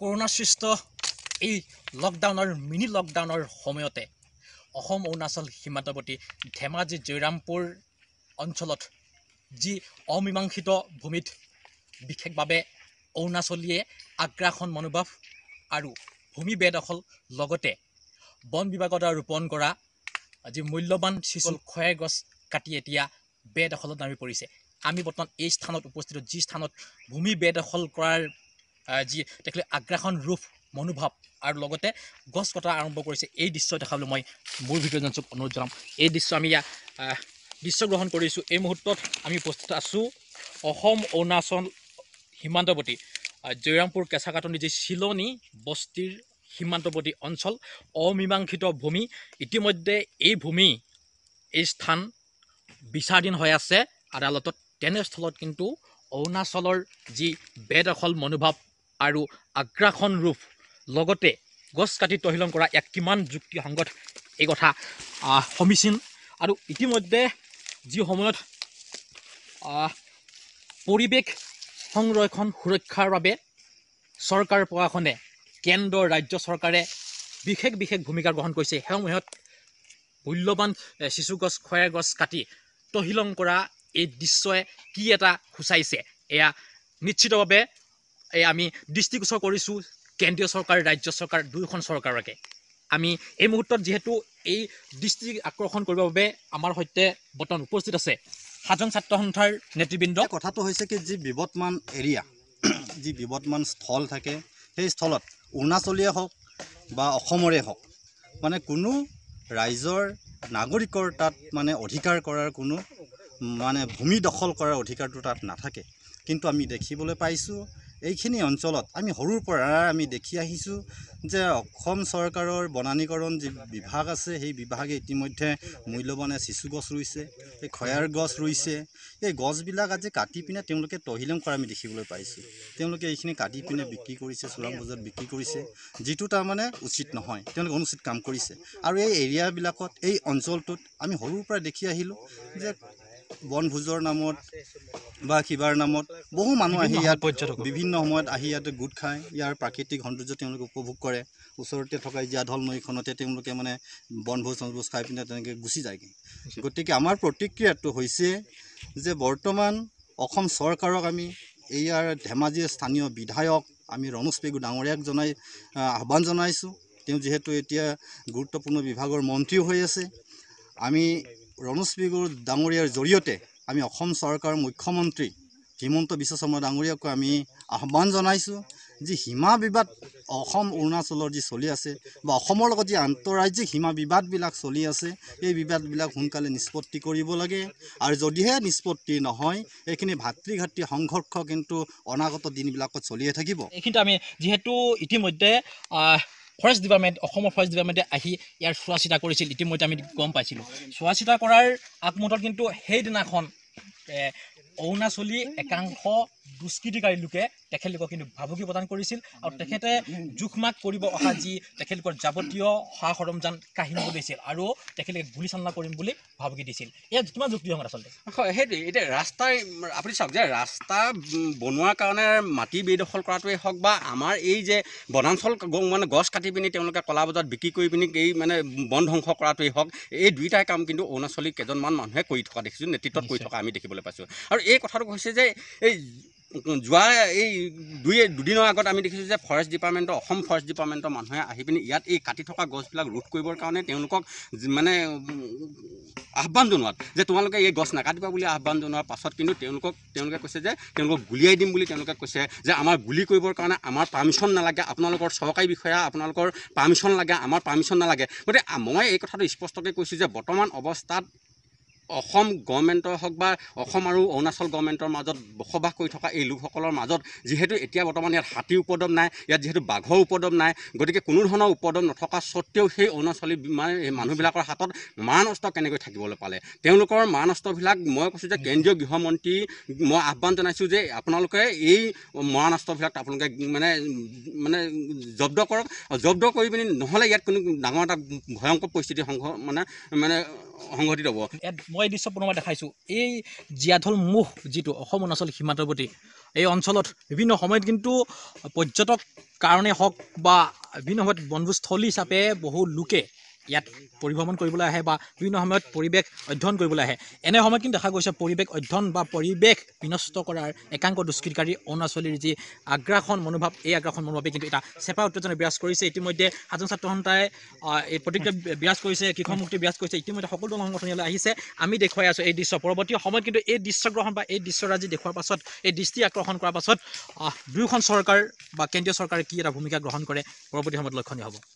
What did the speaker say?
corona সৃষ্ট এই লকডাউনৰ মিনি লকডাউনৰ সময়তে অসম অৰুণাচল সীমান্তৱৰ্তী ধেমাজি জয়ৰামপুৰ অঞ্চলত যি অমীমাংসিত ভূমিত বিশেষভাৱে অৰুণাচলীয়ে আগ্ৰাসন মনোভাৱ আৰু ভূমি বেদখল লগতে বন বিভাগৰ দ্বাৰা ৰোপণ কৰা যি মূল্যৱান চিচল ক্ষয় গছ কাটি এতিয়া বেদখলত নামি পৰিছে আমি বৰ্তমান এই স্থানত উপস্থিত যি স্থানত ভূমি বেদখল কৰাৰ যি তেখেতে আগ্ৰাসন ৰূপ মনোভাৱ আৰু লগতে গছ কটা আৰম্ভ কৰিছে এই দৃশ্য দেখাবলৈ মই মোৰ ভিডিঅ'জন চব অনুৰোধ জনাম এই দৃশ্য আমি ইয়াত দৃশ্যগ্ৰহণ কৰিছোঁ এই মুহূৰ্তত আমি উপস্থিত আছোঁ অসম অৰুণাচল সীমান্তৱৰ্তী জয়ৰামপুৰ কেঁচাকাটনি যি চিলনী বস্তিৰ সীমান্তৱৰ্তী অঞ্চল অমীমাংসিত ভূমি ইতিমধ্যে এই ভূমি এই স্থান বিচাৰাধীন হৈ আছে আদালতত তেনেস্থলত কিন্তু অৰুণাচলৰ যি বেদখল মনোভাৱ আৰু আগ্ৰাসন ৰূপ লগতে গছ কাটি তহিলং কৰা ইয়াক কিমান যুক্তিসংগত এই কথা সমীচীন আৰু ইতিমধ্যে যি সময়ত পৰিৱেশ সংৰক্ষণ সুৰক্ষাৰ বাবে চৰকাৰ প্ৰশাসনে কেন্দ্ৰ ৰাজ্য চৰকাৰে বিশেষ বিশেষ ভূমিকা গ্ৰহণ কৰিছে সেই সময়ত মূল্যৱান চিচু গছ খয়াই গছ কাটি তহিলং কৰা এই দৃশ্যই কি এটা সূচাইছে এয়া নিশ্চিতভাৱে এই আমি দৃষ্টিগোচৰ কৰিছোঁ কেন্দ্ৰীয় চৰকাৰ ৰাজ্য চৰকাৰ দুয়োখন চৰকাৰকে আমি এই মুহূৰ্তত যিহেতু এই দৃষ্টি আকৰ্ষণ কৰিবৰ বাবে আমাৰ সৈতে বৰ্তমান উপস্থিত আছে সাজন ছাত্ৰ সন্থাৰ নেতৃবৃন্দ কথাটো হৈছে কি যি বিবদমান এৰিয়া যি বিবদমান স্থল থাকে সেই স্থলত অৰুণাচলীয়ে হওক বা অসমৰে হওক মানে কোনো ৰাইজৰ নাগৰিকৰ তাত মানে অধিকাৰ কৰাৰ কোনো মানে ভূমি দখল কৰাৰ অধিকাৰটো তাত নাথাকে কিন্তু আমি দেখিবলৈ পাইছোঁ এইখিনি অঞ্চলত আমি সৰুৰ পৰা আমি দেখি আহিছোঁ যে অসম চৰকাৰৰ বনানীকৰণ যি বিভাগ আছে সেই বিভাগে ইতিমধ্যে মূল্যৱানে চিচু গছ ৰুইছে এই খয়াৰ গছ ৰুইছে এই গছবিলাক আজি কাটি পিনে তেওঁলোকে তহিলং কৰা আমি দেখিবলৈ পাইছোঁ তেওঁলোকে এইখিনি কাটি পিনে বিক্ৰী কৰিছে চোৰাং বজাৰত বিক্ৰী কৰিছে যিটো তাৰমানে উচিত নহয় তেওঁলোকে অনুচিত কাম কৰিছে আৰু এই এৰিয়াবিলাকত এই অঞ্চলটোত আমি সৰুৰ পৰা দেখি আহিলোঁ যে বনভোজৰ নামত বা কিবাৰ নামত বহু মানুহ আহি ইয়াত পৰ্যটক বিভিন্ন সময়ত আহি ইয়াতে গোট খায় ইয়াৰ প্ৰাকৃতিক সৌন্দৰ্য তেওঁলোকে উপভোগ কৰে ওচৰতে থকা জীয়াঢল নৈখনতে তেওঁলোকে মানে বনভোজ চনভোজ খাই পিনে তেনেকৈ গুচি যায়গৈ গতিকে আমাৰ প্ৰতিক্ৰিয়াটো হৈছে যে বৰ্তমান অসম চৰকাৰক আমি এইয়াৰ ধেমাজিৰ স্থানীয় বিধায়ক আমি ৰণোজ পেগু ডাঙৰীয়াক জনাই আহ্বান জনাইছোঁ তেওঁ যিহেতু এতিয়া গুৰুত্বপূৰ্ণ বিভাগৰ মন্ত্ৰীও হৈ আছে আমি ৰণুস্মী গুৰু ডাঙৰীয়াৰ জৰিয়তে আমি অসম চৰকাৰৰ মুখ্যমন্ত্ৰী হিমন্ত বিশ্ব শৰ্মা ডাঙৰীয়াকো আমি আহ্বান জনাইছোঁ যি সীমা বিবাদ অসম অৰুণাচলৰ যি চলি আছে বা অসমৰ লগত যি আন্তঃৰাজ্যিক সীমা বিবাদবিলাক চলি আছে এই বিবাদবিলাক সোনকালে নিষ্পত্তি কৰিব লাগে আৰু যদিহে নিষ্পত্তি নহয় এইখিনি ভাতৃ ভাতৃঘাতৃ সংঘৰ্ষ কিন্তু অনাগত দিনবিলাকত চলিয়ে থাকিব এইখিনিতে আমি যিহেতু ইতিমধ্যে ফৰেষ্ট ডিপাৰ্টমেণ্ট অসমৰ ফৰেষ্ট ডিপাৰ্টমেণ্টে আহি ইয়াৰ চোৱা চিতা কৰিছিল ইতিমধ্যে আমি গম পাইছিলোঁ চোৱা চিতা কৰাৰ আগমুহূৰ্তত কিন্তু সেইদিনাখন অৰুণাচলী একাংশ দুষ্কৃতিকাৰী লোকে তেখেতলোকক কিন্তু ভাবুকি প্ৰদান কৰিছিল আৰু তেখেতে জোখমাক কৰিব অহা যি তেখেতলোকৰ যাৱতীয় সা সৰঞ্জাম কাহিনী লৈছিল আৰু তেখেতলোকে গুলীচালনা কৰিম বুলি ভাবুকি দিছিল এয়া কিমান যুক্তিসংগত আচলতে হয় সেইটোৱে এতিয়া ৰাস্তাই আপুনি চাওক যে ৰাস্তা বনোৱাৰ কাৰণে মাটি বেদখল কৰাটোৱেই হওক বা আমাৰ এই যে বনাঞ্চল মানে গছ কাটি পিনি তেওঁলোকে কলা বজাৰত বিক্ৰী কৰি পিনি এই মানে বন ধ্বংস কৰাটোৱেই হওক এই দুয়োটাই কাম কিন্তু অৰুণাচলী কেইজনমান মানুহে কৰি থকা দেখিছোঁ নেতৃত্বত কৰি থকা আমি দেখিবলৈ পাইছোঁ আৰু এই কথাটো হৈছে যে এই যোৱা এই দুই দুদিনৰ আগত আমি দেখিছোঁ যে ফৰেষ্ট ডিপাৰ্টমেণ্টৰ অসম ফৰেষ্ট ডিপাৰ্টমেণ্টৰ মানুহে আহি পিনি ইয়াত এই কাটি থকা গছবিলাক ৰোধ কৰিবৰ কাৰণে তেওঁলোকক মানে আহ্বান জনোৱাত যে তোমালোকে এই গছ নাকাটিবা বুলি আহ্বান জনোৱাৰ পাছত কিন্তু তেওঁলোকক তেওঁলোকে কৈছে যে তেওঁলোকক গুলিয়াই দিম বুলি তেওঁলোকে কৈছে যে আমাৰ গুলি কৰিবৰ কাৰণে আমাৰ পাৰ্মিশ্যন নালাগে আপোনালোকৰ চৰকাৰী বিষয়া আপোনালোকৰ পাৰ্মিশ্যন লাগে আমাৰ পাৰ্মিশ্যন নালাগে গতিকে মই এই কথাটো স্পষ্টকৈ কৈছোঁ যে বৰ্তমান অৱস্থাত অসম গভৰ্ণমেণ্টৰ হওক বা অসম আৰু অৰুণাচল গভৰ্ণমেণ্টৰ মাজত বসবাস কৰি থকা এই লোকসকলৰ মাজত যিহেতু এতিয়া বৰ্তমান ইয়াত হাতীৰ উপদ্ৰৱ নাই ইয়াত যিহেতু বাঘৰ উপদ্ৰৱ নাই গতিকে কোনো ধৰণৰ উপদ্ৰৱ নথকা স্বত্বেও সেই অৰুণাচলী মানে মানুহবিলাকৰ হাতত মানস্ত্ৰ কেনেকৈ থাকিবলৈ পালে তেওঁলোকৰ মানস্ত্ৰবিলাক মই কৈছোঁ যে কেন্দ্ৰীয় গৃহমন্ত্ৰী মই আহ্বান জনাইছোঁ যে আপোনালোকে এই মৰাণাস্ত্ৰবিলাক আপোনালোকে মানে মানে জব্দ কৰক জব্দ কৰি পিনি নহ'লে ইয়াত কোনো ডাঙৰ এটা ভয়ংকৰ পৰিস্থিতি সংঘ মানে মানে সংঘটিত হ'ব মই এই দৃশ্য পুনৰবাৰ দেখাইছোঁ এই জীয়াঢল মুখ যিটো অসম অৰুণাচল সীমান্তৱৰ্তী এই অঞ্চলত বিভিন্ন সময়ত কিন্তু পৰ্যটক কাৰণে হওক বা বিভিন্ন সময়ত বনভোজস্থলী হিচাপে বহু লোকে ইয়াত পৰিভ্ৰমণ কৰিবলৈ আহে বা বিভিন্ন সময়ত পৰিৱেশ অধ্যয়ন কৰিবলৈ আহে এনে সময়ত কিন্তু দেখা গৈছে পৰিৱেশ অধ্যয়ন বা পৰিৱেশ বিনষ্ট কৰাৰ একাংশ দুষ্কৃতকাৰী অৰুণাচলীৰ যি আগ্ৰাসন মনোভাৱ এই আগ্ৰাসন মনোভাৱে কিন্তু এটা চেপা উত্তেজনা বিৰাজ কৰিছে ইতিমধ্যে সাধাৰণ ছাত্ৰ সন্থাই এই প্ৰতিক্ৰিয়া বিৰাজ কৰিছে কৃষকমুক্তি বিৰাজ কৰিছে ইতিমধ্যে সকলো দল সংগঠনলৈ আহিছে আমি দেখুৱাই আছোঁ এই দৃশ্য পৰৱৰ্তী সময়ত কিন্তু এই দৃশ্যগ্ৰহণ বা এই দৃশ্যৰাজি দেখুৱাৰ পাছত এই দৃষ্টি আকৰ্ষণ কৰাৰ পাছত দুয়োখন চৰকাৰ বা কেন্দ্ৰীয় চৰকাৰে কি এটা ভূমিকা গ্ৰহণ কৰে পৰৱৰ্তী সময়ত লক্ষণীয় হ'ব